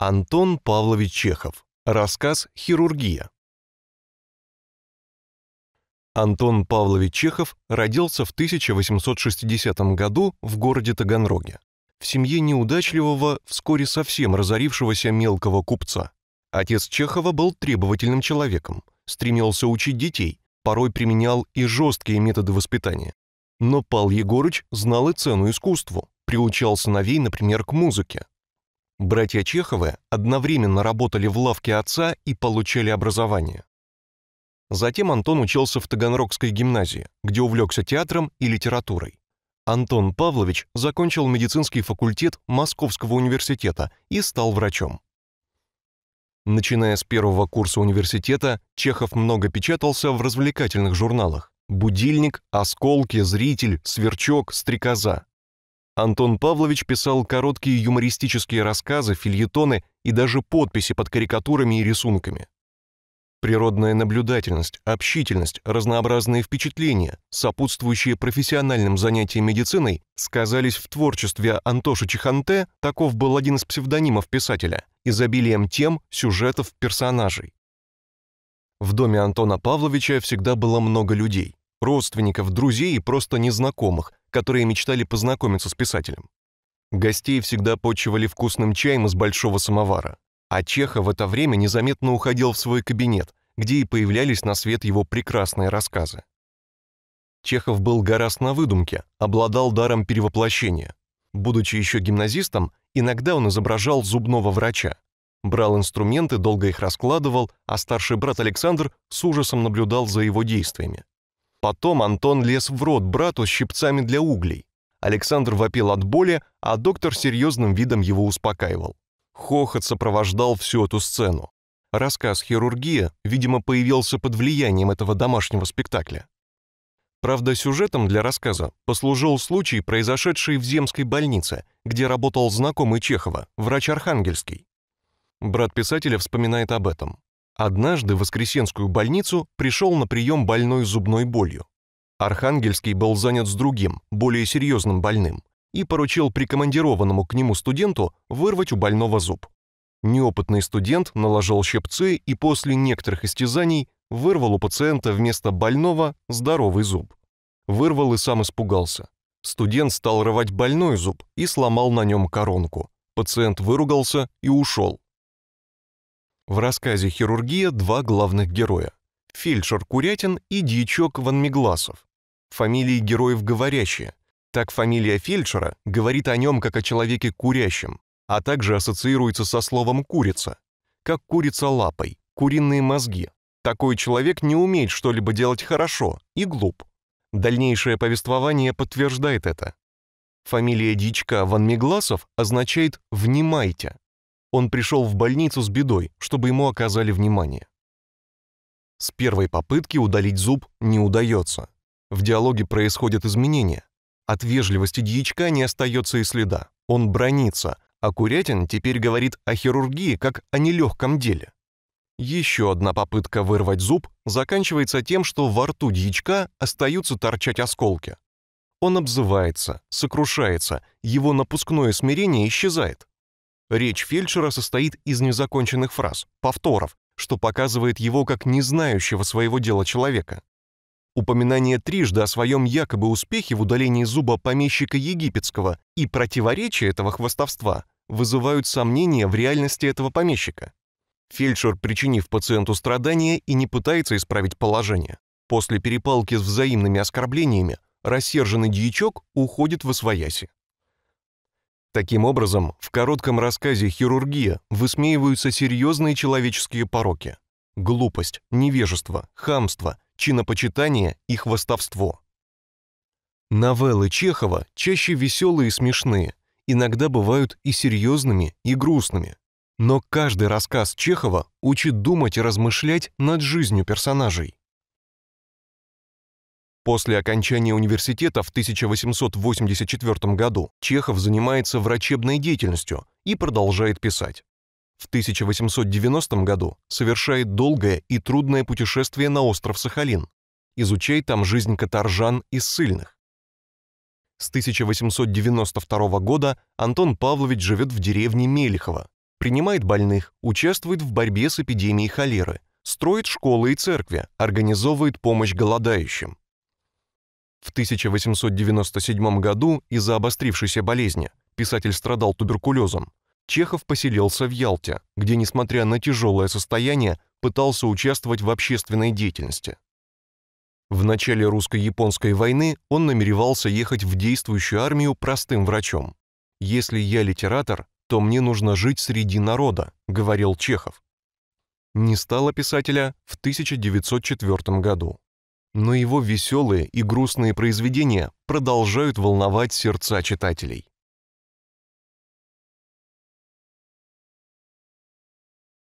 Антон Павлович Чехов. Рассказ «Хирургия». Антон Павлович Чехов родился в 1860 году в городе Таганроге, в семье неудачливого, вскоре совсем разорившегося мелкого купца. Отец Чехова был требовательным человеком, стремился учить детей, порой применял и жесткие методы воспитания. Но Пал Егорыч знал и цену искусству, приучал сыновей, например, к музыке, Братья Чеховы одновременно работали в лавке отца и получали образование. Затем Антон учился в Таганрогской гимназии, где увлекся театром и литературой. Антон Павлович закончил медицинский факультет Московского университета и стал врачом. Начиная с первого курса университета, Чехов много печатался в развлекательных журналах «Будильник», «Осколки», «Зритель», «Сверчок», «Стрекоза». Антон Павлович писал короткие юмористические рассказы, фильетоны и даже подписи под карикатурами и рисунками. Природная наблюдательность, общительность, разнообразные впечатления, сопутствующие профессиональным занятиям медициной, сказались в творчестве Антоши Чеханте, таков был один из псевдонимов писателя, изобилием тем, сюжетов, персонажей. В доме Антона Павловича всегда было много людей родственников, друзей и просто незнакомых, которые мечтали познакомиться с писателем. Гостей всегда почивали вкусным чаем из большого самовара, а Чеха в это время незаметно уходил в свой кабинет, где и появлялись на свет его прекрасные рассказы. Чехов был гораст на выдумке, обладал даром перевоплощения. Будучи еще гимназистом, иногда он изображал зубного врача. Брал инструменты, долго их раскладывал, а старший брат Александр с ужасом наблюдал за его действиями. Потом Антон лез в рот брату с щипцами для углей. Александр вопил от боли, а доктор серьезным видом его успокаивал. Хохот сопровождал всю эту сцену. Рассказ «Хирургия», видимо, появился под влиянием этого домашнего спектакля. Правда, сюжетом для рассказа послужил случай, произошедший в Земской больнице, где работал знакомый Чехова, врач Архангельский. Брат писателя вспоминает об этом. Однажды в Воскресенскую больницу пришел на прием больной зубной болью. Архангельский был занят с другим, более серьезным больным, и поручил прикомандированному к нему студенту вырвать у больного зуб. Неопытный студент наложил щипцы и после некоторых истязаний вырвал у пациента вместо больного здоровый зуб. Вырвал и сам испугался. Студент стал рвать больной зуб и сломал на нем коронку. Пациент выругался и ушел. В рассказе «Хирургия» два главных героя – фельдшер Курятин и дьячок Ван Мегласов. Фамилии героев говорящие. Так фамилия фельдшера говорит о нем как о человеке курящем, а также ассоциируется со словом «курица», как курица лапой, куриные мозги. Такой человек не умеет что-либо делать хорошо и глуп. Дальнейшее повествование подтверждает это. Фамилия дичка Ван Мегласов означает «внимайте», он пришел в больницу с бедой, чтобы ему оказали внимание. С первой попытки удалить зуб не удается. В диалоге происходят изменения. От вежливости дьячка не остается и следа. Он бронится, а Курятин теперь говорит о хирургии как о нелегком деле. Еще одна попытка вырвать зуб заканчивается тем, что во рту дьячка остаются торчать осколки. Он обзывается, сокрушается, его напускное смирение исчезает. Речь фельдшера состоит из незаконченных фраз, повторов, что показывает его как не знающего своего дела человека. Упоминание трижды о своем якобы успехе в удалении зуба помещика египетского и противоречие этого хвостовства вызывают сомнения в реальности этого помещика. Фельдшер, причинив пациенту страдания, и не пытается исправить положение. После перепалки с взаимными оскорблениями рассерженный дьячок уходит в освояси. Таким образом, в коротком рассказе «Хирургия» высмеиваются серьезные человеческие пороки – глупость, невежество, хамство, чинопочитание и хвостовство. Новеллы Чехова чаще веселые и смешные, иногда бывают и серьезными, и грустными. Но каждый рассказ Чехова учит думать и размышлять над жизнью персонажей. После окончания университета в 1884 году Чехов занимается врачебной деятельностью и продолжает писать. В 1890 году совершает долгое и трудное путешествие на остров Сахалин, изучая там жизнь каторжан и ссыльных. С 1892 года Антон Павлович живет в деревне Мелихово, принимает больных, участвует в борьбе с эпидемией холеры, строит школы и церкви, организовывает помощь голодающим. В 1897 году из-за обострившейся болезни писатель страдал туберкулезом. Чехов поселился в Ялте, где, несмотря на тяжелое состояние, пытался участвовать в общественной деятельности. В начале русско-японской войны он намеревался ехать в действующую армию простым врачом. «Если я литератор, то мне нужно жить среди народа», — говорил Чехов. Не стало писателя в 1904 году но его веселые и грустные произведения продолжают волновать сердца читателей.